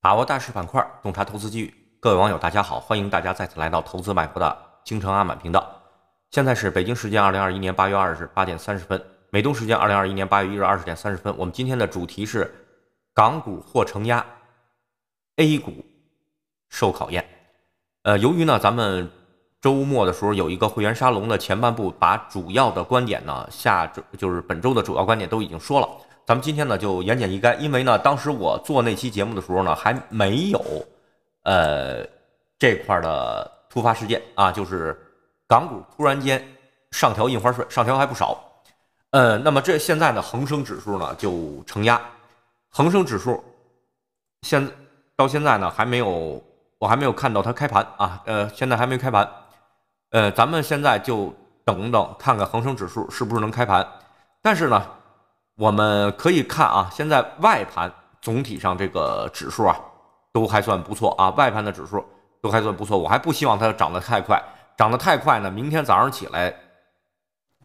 把握大势板块，洞察投资机遇。各位网友，大家好，欢迎大家再次来到投资买股的京城阿满频道。现在是北京时间二零二一年八月二日八点三十分，美东时间二零二一年八月一日二十点三十分。我们今天的主题是港股或承压，A 股受考验。呃，由于呢，咱们周末的时候有一个会员沙龙的前半部，把主要的观点呢，下周就是本周的主要观点都已经说了。咱们今天呢就言简意赅，因为呢，当时我做那期节目的时候呢，还没有，呃，这块的突发事件啊，就是港股突然间上调印花税，上调还不少，呃，那么这现在呢，恒生指数呢就承压，恒生指数现到现在呢还没有，我还没有看到它开盘啊，呃，现在还没开盘，呃，咱们现在就等等看看恒生指数是不是能开盘，但是呢。我们可以看啊，现在外盘总体上这个指数啊都还算不错啊，外盘的指数都还算不错。我还不希望它涨得太快，涨得太快呢，明天早上起来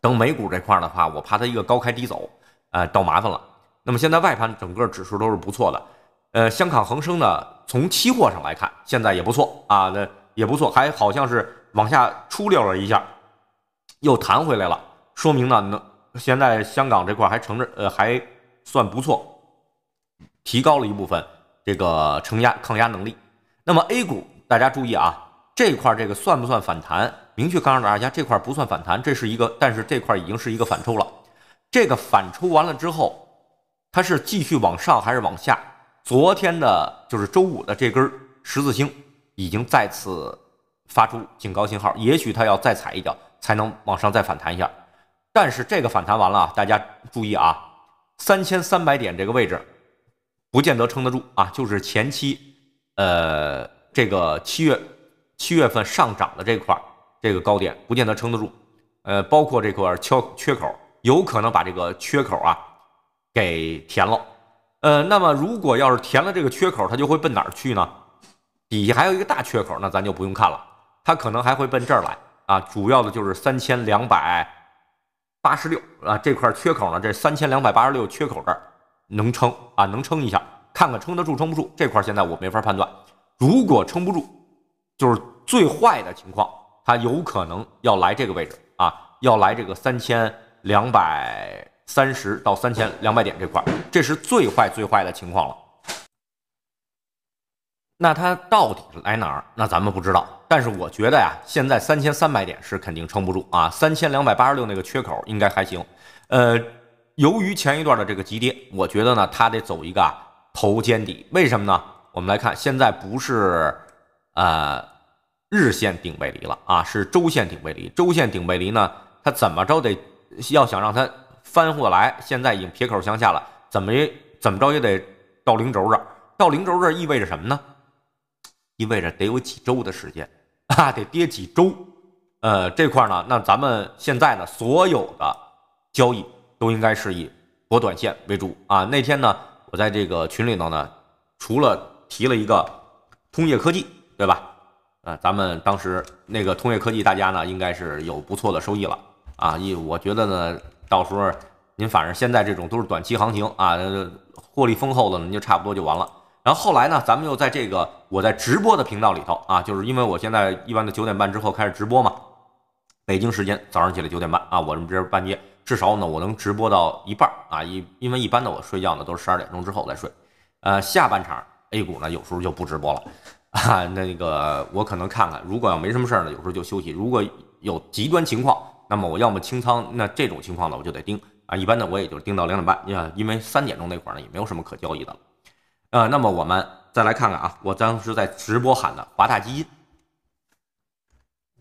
等美股这块的话，我怕它一个高开低走，呃，倒麻烦了。那么现在外盘整个指数都是不错的，呃，香港恒生呢，从期货上来看，现在也不错啊，那也不错，还好像是往下出溜了一下，又弹回来了，说明呢能。现在香港这块还承着，呃，还算不错，提高了一部分这个承压抗压能力。那么 A 股，大家注意啊，这块这个算不算反弹？明确告诉大家，这块不算反弹，这是一个，但是这块已经是一个反抽了。这个反抽完了之后，它是继续往上还是往下？昨天的就是周五的这根十字星已经再次发出警告信号，也许它要再踩一脚，才能往上再反弹一下。但是这个反弹完了啊，大家注意啊，三千三百点这个位置不见得撑得住啊，就是前期呃这个七月七月份上涨的这块这个高点不见得撑得住，呃，包括这块缺缺口有可能把这个缺口啊给填了，呃，那么如果要是填了这个缺口，它就会奔哪儿去呢？底下还有一个大缺口，那咱就不用看了，它可能还会奔这儿来啊，主要的就是三千两百。八十六啊，这块缺口呢？这三千两百八十六缺口这儿能撑啊？能撑一下？看看撑得住撑不住？这块现在我没法判断。如果撑不住，就是最坏的情况，它有可能要来这个位置啊，要来这个三千两百三十到三千两百点这块，这是最坏最坏的情况了。那它到底来哪儿？那咱们不知道。但是我觉得呀，现在三千三百点是肯定撑不住啊，三千两百八十六那个缺口应该还行。呃，由于前一段的这个急跌，我觉得呢，它得走一个头肩底。为什么呢？我们来看，现在不是呃日线顶背离了啊，是周线顶背离。周线顶背离呢，它怎么着得要想让它翻过来，现在已经撇口向下了，怎么怎么着也得到零轴这儿。到零轴这意味着什么呢？意味着得有几周的时间啊，得跌几周，呃，这块呢，那咱们现在呢，所有的交易都应该是以博短线为主啊。那天呢，我在这个群里头呢，除了提了一个通业科技，对吧？呃，咱们当时那个通业科技，大家呢应该是有不错的收益了啊。一，我觉得呢，到时候您反正现在这种都是短期行情啊，获利丰厚的您就差不多就完了。然后后来呢，咱们又在这个我在直播的频道里头啊，就是因为我现在一般的九点半之后开始直播嘛，北京时间早上起来九点半啊，我这边半夜至少呢我能直播到一半儿啊，一因为一般的我睡觉呢都是十二点钟之后再睡，呃，下半场 A 股呢有时候就不直播了啊，那个我可能看看，如果要没什么事儿呢，有时候就休息；如果有极端情况，那么我要么清仓，那这种情况呢我就得盯啊，一般的我也就盯到两点半，因为三点钟那会儿呢也没有什么可交易的了。呃，那么我们再来看看啊，我当时在直播喊的华大基因，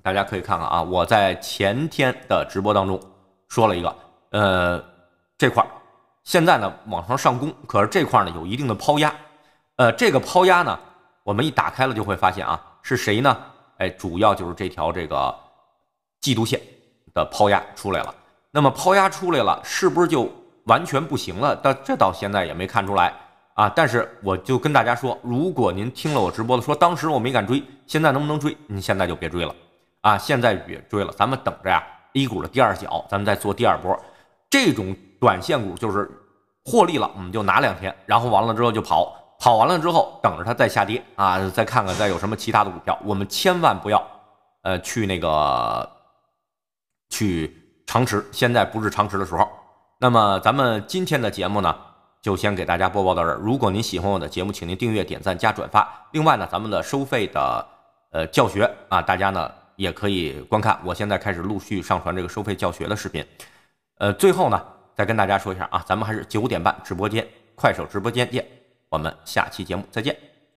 大家可以看看啊，我在前天的直播当中说了一个，呃，这块儿现在呢往上上攻，可是这块儿呢有一定的抛压，呃，这个抛压呢，我们一打开了就会发现啊，是谁呢？哎，主要就是这条这个季度线的抛压出来了。那么抛压出来了，是不是就完全不行了？到这到现在也没看出来。啊！但是我就跟大家说，如果您听了我直播的说，当时我没敢追，现在能不能追？您现在就别追了啊！现在别追了，咱们等着呀，A 股的第二脚，咱们再做第二波。这种短线股就是获利了，我们就拿两天，然后完了之后就跑，跑完了之后等着它再下跌啊，再看看再有什么其他的股票，我们千万不要呃去那个去长持，现在不是长持的时候。那么咱们今天的节目呢？就先给大家播报到这儿。如果您喜欢我的节目，请您订阅、点赞、加转发。另外呢，咱们的收费的呃教学啊，大家呢也可以观看。我现在开始陆续上传这个收费教学的视频。呃，最后呢，再跟大家说一下啊，咱们还是九点半直播间，快手直播间见。我们下期节目再见。